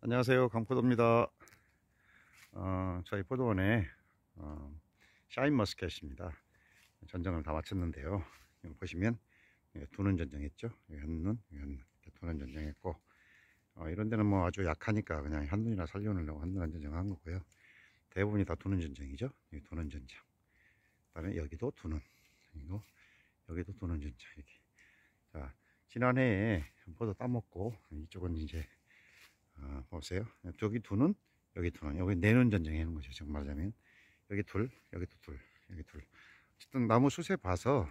안녕하세요 강포도입니다 어, 저희 포도원에 어, 샤인머스켓입니다 전정을 다 마쳤는데요 여기 보시면 두는 전정했죠 여눈 두는 전정했고 어, 이런 데는 뭐 아주 약하니까 그냥 한눈이나 살려놓으려고 한눈 한 전정한 거고요 대부분이 다 두는 전정이죠 여기 두는 전정 그다음에 여기도 두는 여기도 여기도 두는 전정 이렇게 자 지난해에 포도 따먹고 이쪽은 이제 보세요. 어, 여기 두는 여기 두는 여기 내는 전쟁 하는 거죠. 지금 말하자면 여기 둘, 여기도 둘, 여기 둘. 어쨌든 나무 수세 봐서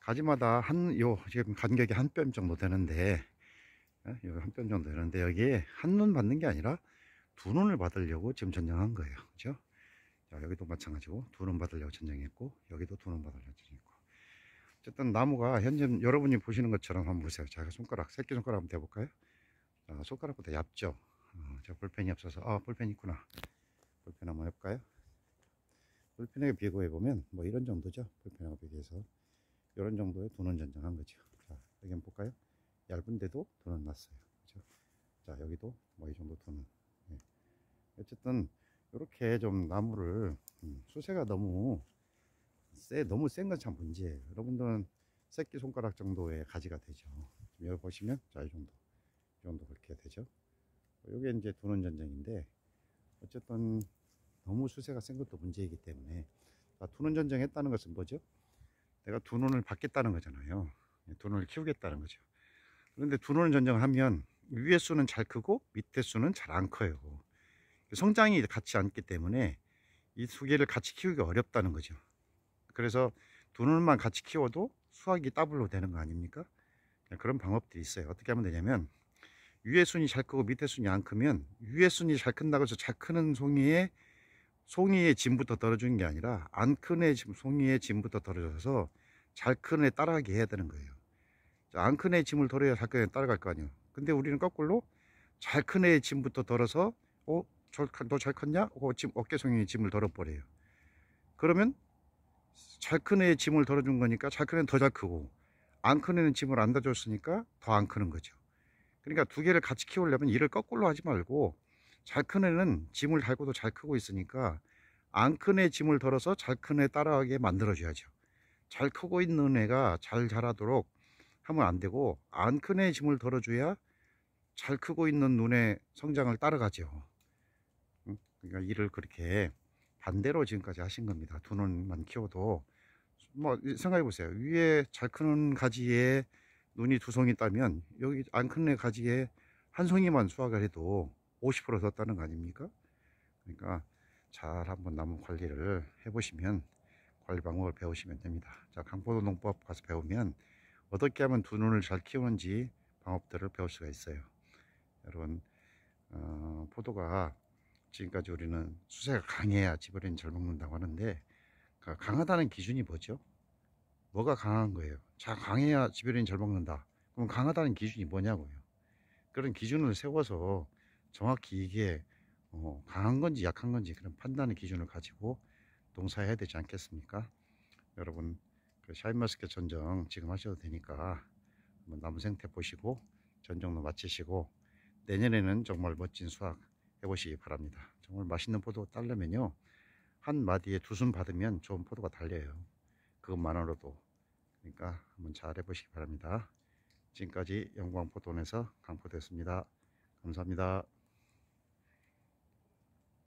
가지마다 한 요 지금 간격이 한 뼘 정도 되는데 여기 어, 한뼘 정도 되는데 여기한 눈 받는 게 아니라 두 눈을 받으려고 지금 전쟁한 거예요. 그죠? 자, 여기도 마찬가지고 두 눈 받으려고 전쟁했고 여기도 두 눈 받으려고 전쟁했고 어쨌든 나무가 현재 여러분이 보시는 것처럼 한번 보세요. 제가 손가락 새끼손가락 한번 대볼까요? 어, 손가락보다 얇죠 어, 저 볼펜이 없어서 아 볼펜 있구나 볼펜 한번 해볼까요 볼펜에 비교해 보면 뭐 이런 정도죠 볼펜하고 비교해서 이런 정도의 도는 전쟁한 거죠 자 여기 한번 볼까요 얇은데도 도는 났어요 그죠? 자 여기도 뭐 이 정도 도는 예. 어쨌든 이렇게 좀 나무를 음, 수세가 너무 세, 너무 센 건 참 문제예요 여러분들은 새끼손가락 정도의 가지가 되죠 여기 보시면 자이 정도 정도 그렇게 되죠 요게 이제 도는 전쟁인데 어쨌든 너무 수세가 센 것도 문제이기 때문에 두눈 전쟁 했다는 것은 뭐죠? 내가 두 눈을 받겠다는 거잖아요 예, 두 눈을 키우겠다는 거죠 그런데 두눈 전쟁을 하면 위에 수는 잘 크고 밑에 수는 잘 안 커요 성장이 같이 않기 때문에 이 두 개를 같이 키우기 어렵다는 거죠 그래서 두 눈만 같이 키워도 수확이 더블로 되는 거 아닙니까? 그런 방법들이 있어요 어떻게 하면 되냐면 위에 순이 잘 크고 밑에 순이 안 크면 위에 순이 잘 큰다고 해서 잘 크는 송이에 송이의 진부터 떨어주는 게 아니라 안큰애 송이의 진부터 떨어져서 잘큰애따라가게 해야 되는 거예요 안큰애 짐을 덜어야 잘큰애 따라갈 거 아니에요 근데 우리는 거꾸로 잘큰애 짐부터 덜어서 어? 너 잘 컸냐? 어, 짐, 어깨송이 짐을 덜어버려요 그러면 잘큰 애의 짐을 덜어준 거니까 잘큰 애는 더 잘 크고 안큰 애는 짐을 안다 줬으니까 더 안 크는 거죠 그러니까 두 개를 같이 키우려면 이를 거꾸로 하지 말고 잘큰 애는 짐을 달고도 잘 크고 있으니까 안 큰애 짐을 덜어서 잘큰애 따라하게 만들어줘야죠. 잘 크고 있는 애가 잘 자라도록 하면 안 되고 안 큰애 짐을 덜어줘야 잘 크고 있는 눈의 성장을 따라가죠. 그러니까 일을 그렇게 반대로 지금까지 하신 겁니다. 두 눈만 키워도 뭐 생각해 보세요. 위에 잘 크는 가지에 눈이 두 송이 따면 여기 안큰애 가지에 한 송이만 수확을 해도 50%더따는거 아닙니까? 그러니까 잘 한번 나무 관리를 해보시면 관리 방법을 배우시면 됩니다. 자, 강포도 농법 가서 배우면 어떻게 하면 두 눈을 잘 키우는지 방법들을 배울 수가 있어요. 여러분, 어, 포도가 지금까지 우리는 수세가 강해야 지브린잘 먹는다고 하는데 강하다는 기준이 뭐죠? 뭐가 강한 거예요 자 강해야 지배론이 잘 먹는다 그럼 강하다는 기준이 뭐냐고요 그런 기준을 세워서 정확히 이게 어, 강한 건지 약한 건지 그런 판단의 기준을 가지고 농사해야 되지 않겠습니까 여러분 그샤인마스켓 전정 지금 하셔도 되니까 한번 나무 생태 보시고 전정도 마치시고 내년에는 정말 멋진 수확 해보시기 바랍니다 정말 맛있는 포도 따려면요 한 마디에 두순 받으면 좋은 포도가 달려요 그것만으로도 그러니까 한번 잘 해보시기 바랍니다. 지금까지 영광포돈에서 강포됐습니다. 감사합니다.